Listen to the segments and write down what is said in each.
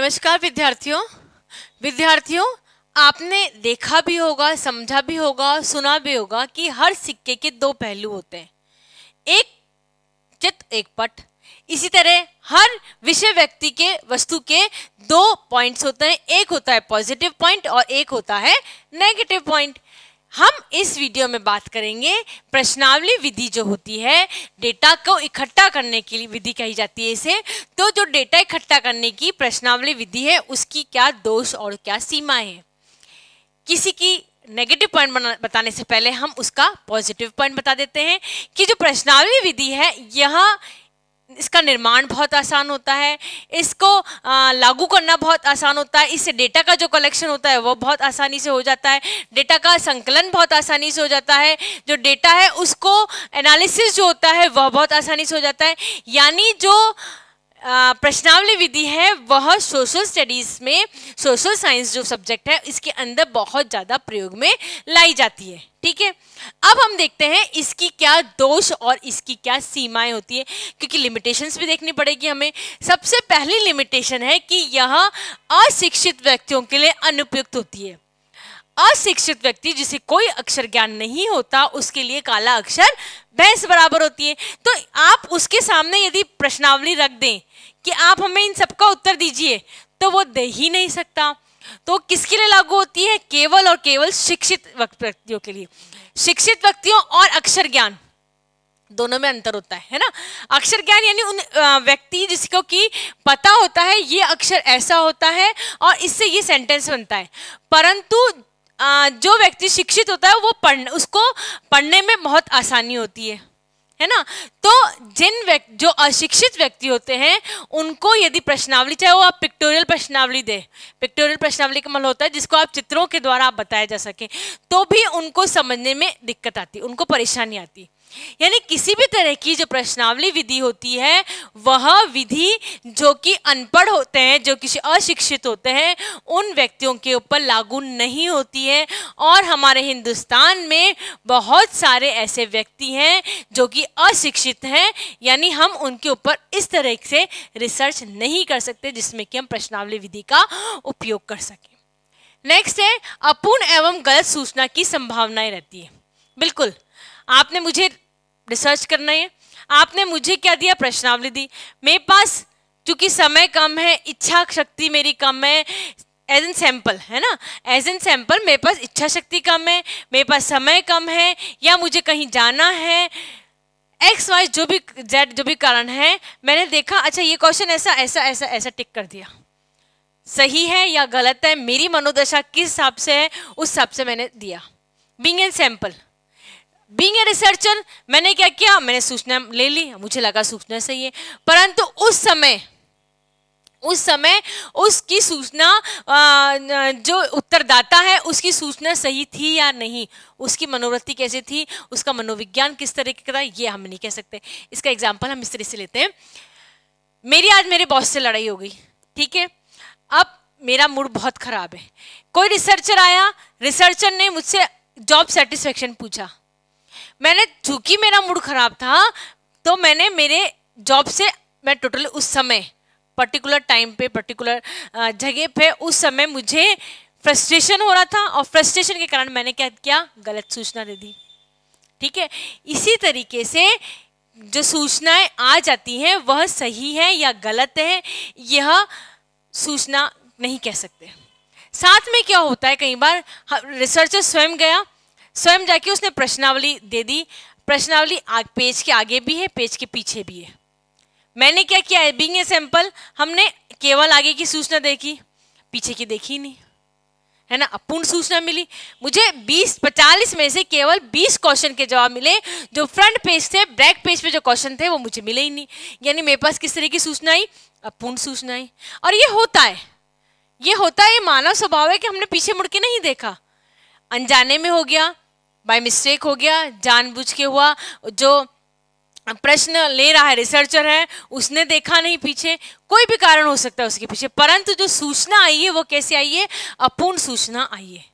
नमस्कार विद्यार्थियों विद्यार्थियों आपने देखा भी होगा समझा भी होगा सुना भी होगा कि हर सिक्के के दो पहलू होते हैं एक चित एक पट इसी तरह हर विषय व्यक्ति के वस्तु के दो पॉइंट्स होते हैं एक होता है पॉजिटिव पॉइंट और एक होता है नेगेटिव पॉइंट हम इस वीडियो में बात करेंगे प्रश्नावली विधि जो होती है डेटा को इकट्ठा करने की विधि कही जाती है इसे तो जो डेटा इकट्ठा करने की प्रश्नावली विधि है उसकी क्या दोष और क्या सीमा है किसी की नेगेटिव पॉइंट बताने से पहले हम उसका पॉजिटिव पॉइंट बता देते हैं कि जो प्रश्नावली विधि है यह इसका निर्माण बहुत आसान होता है इसको लागू करना बहुत आसान होता है इससे डेटा का जो कलेक्शन होता है वो बहुत आसानी से हो जाता है डेटा का संकलन बहुत आसानी से हो जाता है जो डेटा है उसको एनालिसिस जो होता है वह बहुत आसानी से हो जाता है यानी जो प्रश्नावली विधि है वह सोशल स्टडीज़ में सोशल साइंस जो सब्जेक्ट है इसके अंदर बहुत ज़्यादा प्रयोग में लाई जाती है ठीक है अब हम देखते हैं इसकी क्या दोष और इसकी क्या सीमाएं होती है क्योंकि लिमिटेशंस भी देखनी पड़ेगी हमें सबसे पहली लिमिटेशन है कि यह अशिक्षित व्यक्तियों के लिए अनुपयुक्त होती है अशिक्षित व्यक्ति जिसे कोई अक्षर ज्ञान नहीं होता उसके लिए काला अक्षर भैंस बराबर होती है तो आप उसके सामने यदि प्रश्नावली रख दें कि आप हमें इन सबका उत्तर दीजिए तो वो दे ही नहीं सकता तो किसके लिए लागू होती है केवल और केवल शिक्षित व्यक्तियों के लिए शिक्षित व्यक्तियों और अक्षर ज्ञान दोनों में अंतर होता है है ना अक्षर ज्ञान यानी उन व्यक्ति जिसको कि पता होता है ये अक्षर ऐसा होता है और इससे ये सेंटेंस बनता है परंतु जो व्यक्ति शिक्षित होता है वो पढ़ उसको पढ़ने में बहुत आसानी होती है है ना तो जिन व्यक्ति जो अशिक्षित व्यक्ति होते हैं उनको यदि प्रश्नावली चाहे वो आप पिक्टोरियल प्रश्नावली दे पिक्टोरियल प्रश्नावली का मतलब होता है जिसको आप चित्रों के द्वारा आप बताया जा सके तो भी उनको समझने में दिक्कत आती उनको परेशानी आती यानी किसी भी तरह की जो प्रश्नावली विधि होती है वह विधि जो कि अनपढ़ होते हैं जो किसी अशिक्षित होते हैं उन व्यक्तियों के ऊपर लागू नहीं होती है और हमारे हिंदुस्तान में बहुत सारे ऐसे व्यक्ति हैं जो कि अशिक्षित हैं यानी हम उनके ऊपर इस तरह से रिसर्च नहीं कर सकते जिसमें कि हम प्रश्नावली विधि का उपयोग कर सकें नेक्स्ट है अपूर्ण एवं गलत सूचना की संभावनाएं रहती है बिल्कुल आपने मुझे रिसर्च करना है आपने मुझे क्या दिया प्रश्नावली दी मेरे पास चूंकि समय कम है इच्छा शक्ति मेरी कम है एज एन सैम्पल है ना एज एन सैम्पल मेरे पास इच्छा शक्ति कम है मेरे पास समय कम है या मुझे कहीं जाना है एक्स वाइज जो भी जेड जो भी कारण है मैंने देखा अच्छा ये क्वेश्चन ऐसा ऐसा ऐसा ऐसा टिक कर दिया सही है या गलत है मेरी मनोदशा किस हिसाब से है उस हिसाब से मैंने दिया being an sample being a researcher मैंने क्या किया मैंने सूचना ले ली मुझे लगा सूचना सही है परंतु उस समय उस समय उसकी सूचना जो उत्तरदाता है उसकी सूचना सही थी या नहीं उसकी मनोवृत्ति कैसे थी उसका मनोविज्ञान किस तरीके का था ये हम नहीं कह सकते इसका एग्जाम्पल हम इस तरह से लेते हैं मेरी आज मेरे बॉस से लड़ाई हो गई ठीक है अब मेरा मूड बहुत ख़राब है कोई रिसर्चर आया रिसर्चर ने मुझसे जॉब सेटिस्फेक्शन पूछा मैंने चूंकि मेरा मूड खराब था तो मैंने मेरे जॉब से मैं टोटल उस समय पर्टिकुलर टाइम पे पर्टिकुलर जगह पे उस समय मुझे फ्रस्ट्रेशन हो रहा था और फ्रस्ट्रेशन के कारण मैंने क्या किया गलत सूचना दे दी ठीक है इसी तरीके से जो सूचनाएं आ जाती हैं वह सही है या गलत है यह सूचना नहीं कह सकते साथ में क्या होता है कई बार रिसर्चर स्वयं गया स्वयं जाके उसने प्रश्नावली दे दी प्रश्नावली पेज के आगे भी है पेज के पीछे भी है मैंने क्या किया है बींग ए सैंपल हमने केवल आगे की सूचना देखी पीछे की देखी ही नहीं है ना अपूर्ण सूचना मिली मुझे 20 45 में से केवल 20 क्वेश्चन के जवाब मिले जो फ्रंट पेज थे बैक पेज पे जो क्वेश्चन थे वो मुझे मिले ही नहीं यानी मेरे पास किस तरह की सूचना आई अपूर्ण सूचना आई और ये होता है ये होता है ये मानव स्वभाव है कि हमने पीछे मुड़ के नहीं देखा अनजाने में हो गया बाय मिस्टेक हो गया जानबूझ के हुआ जो प्रश्न ले रहा है रिसर्चर है उसने देखा नहीं पीछे कोई भी कारण हो सकता है उसके पीछे परंतु जो सूचना आई है वो कैसे आई है अपूर्ण सूचना आई है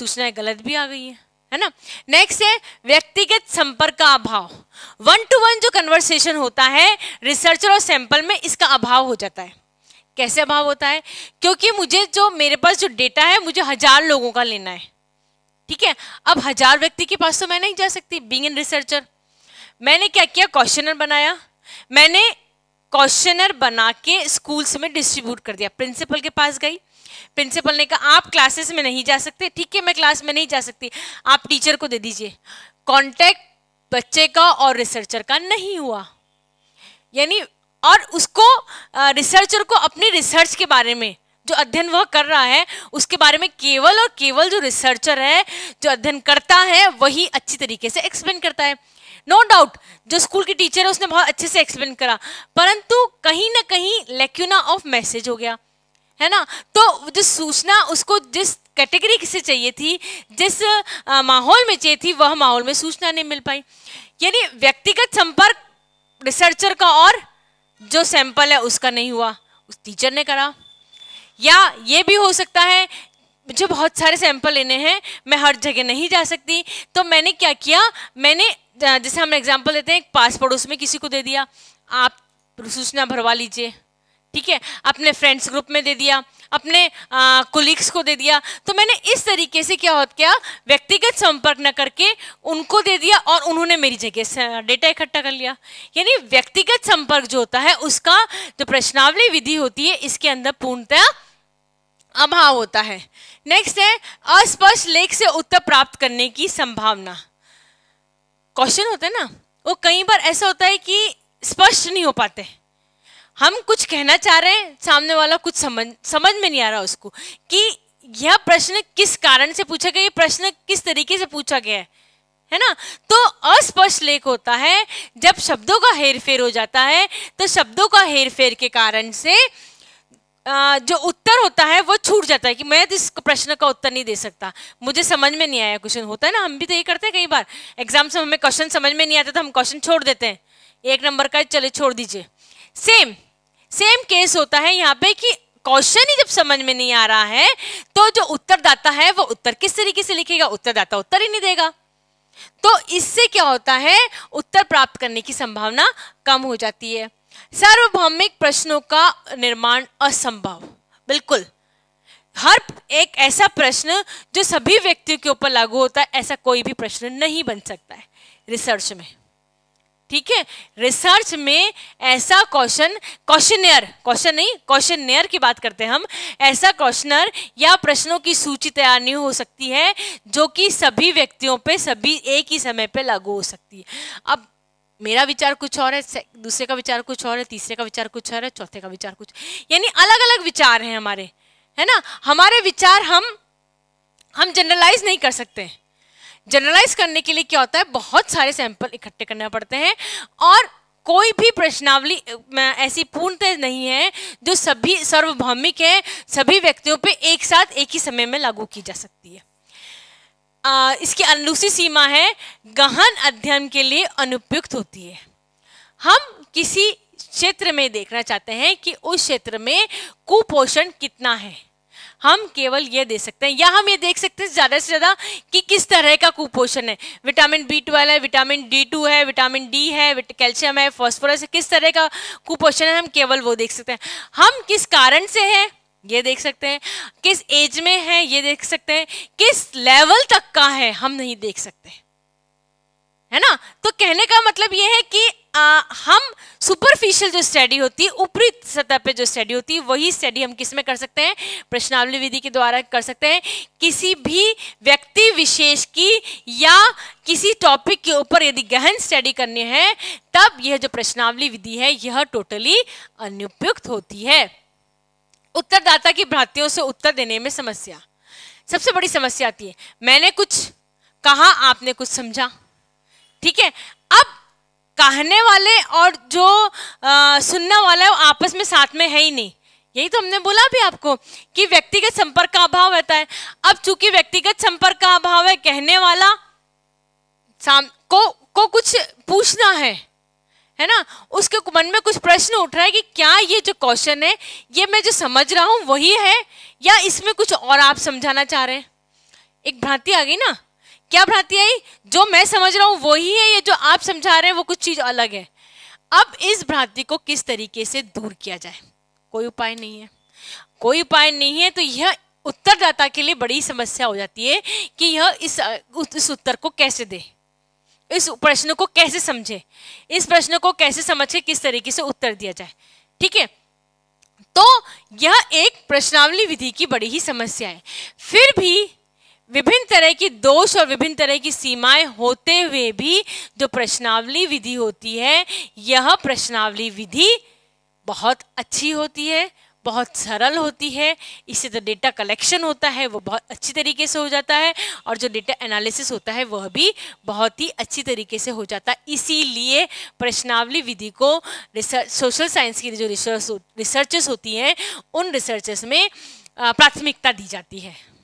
सूचना गलत भी आ गई है है ना नेक्स्ट है व्यक्तिगत संपर्क का अभाव वन टू वन जो कन्वर्सेशन होता है रिसर्चर और सैंपल में इसका अभाव हो जाता है कैसे अभाव होता है क्योंकि मुझे जो मेरे पास जो डेटा है मुझे हजार लोगों का लेना है ठीक है अब हजार व्यक्ति के पास तो मैं नहीं जा सकती बींग इन रिसर्चर मैंने क्या किया क्वेश्चनर बनाया मैंने क्वेश्चनर बना के स्कूल्स में डिस्ट्रीब्यूट कर दिया प्रिंसिपल के पास गई प्रिंसिपल ने कहा आप क्लासेस में नहीं जा सकते ठीक है मैं क्लास में नहीं जा सकती आप टीचर को दे दीजिए कॉन्टैक्ट बच्चे का और रिसर्चर का नहीं हुआ यानी और उसको रिसर्चर को अपनी रिसर्च के बारे में जो अध्ययन वह कर रहा है उसके बारे में केवल और केवल जो रिसर्चर है जो अध्ययन करता है वही अच्छी तरीके से एक्सप्लेन करता है नो no डाउट जो स्कूल की टीचर है उसने बहुत अच्छे से एक्सप्लेन करा परंतु कहीं ना कहीं लेक्यूना ऑफ मैसेज हो गया है ना तो जो सूचना उसको जिस कैटेगरी से चाहिए थी जिस माहौल में चाहिए थी वह माहौल में सूचना नहीं मिल पाई यानी व्यक्तिगत संपर्क रिसर्चर का और जो सैंपल है उसका नहीं हुआ उस टीचर ने करा या ये भी हो सकता है मुझे बहुत सारे सैंपल लेने हैं मैं हर जगह नहीं जा सकती तो मैंने क्या किया मैंने जैसे हम एग्जाम्पल देते हैं एक पास पड़ोस में किसी को दे दिया आप सूचना भरवा लीजिए ठीक है अपने फ्रेंड्स ग्रुप में दे दिया अपने कोलिग्स को दे दिया तो मैंने इस तरीके से क्या होता क्या व्यक्तिगत संपर्क न करके उनको दे दिया और उन्होंने मेरी जगह से डेटा इकट्ठा कर लिया यानी व्यक्तिगत संपर्क जो होता है उसका जो प्रश्नावली विधि होती है इसके अंदर पूर्णतः अभाव होता है नेक्स्ट है अस्पष्ट लेख से उत्तर प्राप्त करने की संभावना क्वेश्चन होते हैं ना वो कई बार ऐसा होता है कि स्पष्ट नहीं हो पाते हम कुछ कहना चाह रहे हैं सामने वाला कुछ समझ समझ में नहीं आ रहा उसको कि यह प्रश्न किस कारण से पूछा गया ये प्रश्न किस तरीके से पूछा गया है है ना तो अस्पष्ट लेख होता है जब शब्दों का हेर फेर हो जाता है तो शब्दों का हेर फेर के कारण से जो उत्तर होता है वो छूट जाता है कि मैं इस प्रश्न का उत्तर नहीं दे सकता मुझे समझ में नहीं आया क्वेश्चन होता है ना हम भी तो ये करते हैं कई बार एग्जाम से हमें क्वेश्चन समझ में नहीं आता तो हम क्वेश्चन छोड़ देते हैं एक नंबर का चले छोड़ दीजिए सेम सेम केस होता है यहाँ पे कि क्वेश्चन ही जब समझ में नहीं आ रहा है तो जो उत्तरदाता है वो उत्तर किस तरीके से लिखेगा उत्तरदाता उत्तर ही नहीं देगा तो इससे क्या होता है उत्तर प्राप्त करने की संभावना कम हो जाती है सार्वभौमिक प्रश्नों का निर्माण असंभव बिल्कुल हर एक ऐसा प्रश्न जो सभी व्यक्तियों के ऊपर लागू होता है ऐसा कोई भी प्रश्न नहीं बन सकता है रिसर्च में ठीक है रिसर्च में ऐसा क्वेश्चन क्वेश्चनियर क्वेश्चन नहीं क्वेश्चनियर की बात करते हैं हम ऐसा क्वेश्चनर या प्रश्नों की सूची तैयार नहीं हो सकती है जो कि सभी व्यक्तियों पे सभी एक ही समय पे लागू हो सकती है अब मेरा विचार कुछ और है दूसरे का विचार कुछ और है तीसरे का विचार कुछ और है चौथे का विचार कुछ यानी अलग अलग विचार हैं हमारे है ना हमारे विचार हम हम जनरलाइज नहीं कर सकते जनरलाइज करने के लिए क्या होता है बहुत सारे सैंपल इकट्ठे करने पड़ते हैं और कोई भी प्रश्नावली ऐसी पूर्णतः नहीं है जो सभी सार्वभौमिक है सभी व्यक्तियों पे एक साथ एक ही समय में लागू की जा सकती है आ, इसकी अनुसी सीमा है गहन अध्ययन के लिए अनुपयुक्त होती है हम किसी क्षेत्र में देखना चाहते हैं कि उस क्षेत्र में कुपोषण कितना है हम केवल ये देख सकते हैं या हम ये देख सकते हैं ज़्यादा से ज़्यादा कि किस तरह का कुपोषण है विटामिन बी ट्वेल्व है विटामिन डी टू है विटामिन डी है कैल्शियम है फॉस्फोरस है किस तरह का कुपोषण है हम केवल वो देख सकते हैं हम किस कारण से हैं ये देख सकते हैं किस एज में है ये देख सकते हैं किस लेवल तक का है हम नहीं देख सकते है ना तो कहने का मतलब ये है कि आ, हम सुपरफिशियल जो स्टडी होती है ऊपरी सतह पे जो स्टडी होती है वही स्टडी हम किस में कर सकते हैं प्रश्नावली विधि के द्वारा कर सकते हैं किसी भी व्यक्ति विशेष की या किसी टॉपिक के ऊपर यदि गहन स्टडी करनी है तब यह जो प्रश्नावली विधि है यह टोटली अनुपयुक्त होती है उत्तरदाता की भ्रांतियों से उत्तर देने में समस्या सबसे बड़ी समस्या आती है मैंने कुछ कहा आपने कुछ समझा ठीक है अब कहने वाले और जो आ, सुनने वाला है वो आपस में साथ में है ही नहीं यही तो हमने बोला भी आपको कि व्यक्तिगत संपर्क का अभाव रहता है अब चूंकि व्यक्तिगत संपर्क का अभाव है कहने वाला को को कुछ पूछना है है ना उसके मन में कुछ प्रश्न उठ रहा है कि क्या ये जो क्वेश्चन है ये मैं जो समझ रहा हूँ वही है या इसमें कुछ और आप समझाना चाह रहे हैं एक भ्रांति आ गई ना क्या भ्रांति आई जो मैं समझ रहा हूँ वही है या जो आप समझा रहे हैं वो कुछ चीज़ अलग है अब इस भ्रांति को किस तरीके से दूर किया जाए कोई उपाय नहीं है कोई उपाय नहीं है तो यह उत्तरदाता के लिए बड़ी समस्या हो जाती है कि यह इस, इस उत्तर को कैसे दे इस प्रश्न को कैसे समझे इस प्रश्न को कैसे समझ के किस तरीके से उत्तर दिया जाए ठीक है तो यह एक प्रश्नावली विधि की बड़ी ही समस्या है फिर भी विभिन्न तरह की दोष और विभिन्न तरह की सीमाएं होते हुए भी जो प्रश्नावली विधि होती है यह प्रश्नावली विधि बहुत अच्छी होती है बहुत सरल होती है इससे जो डेटा कलेक्शन होता है वो बहुत अच्छी तरीके से हो जाता है और जो डेटा एनालिसिस होता है वह भी बहुत ही अच्छी तरीके से हो जाता है इसीलिए प्रश्नावली विधि को रिसर्च सोशल साइंस की जो रिसर्च रिसर्चेस होती हैं उन रिसर्चेस में प्राथमिकता दी जाती है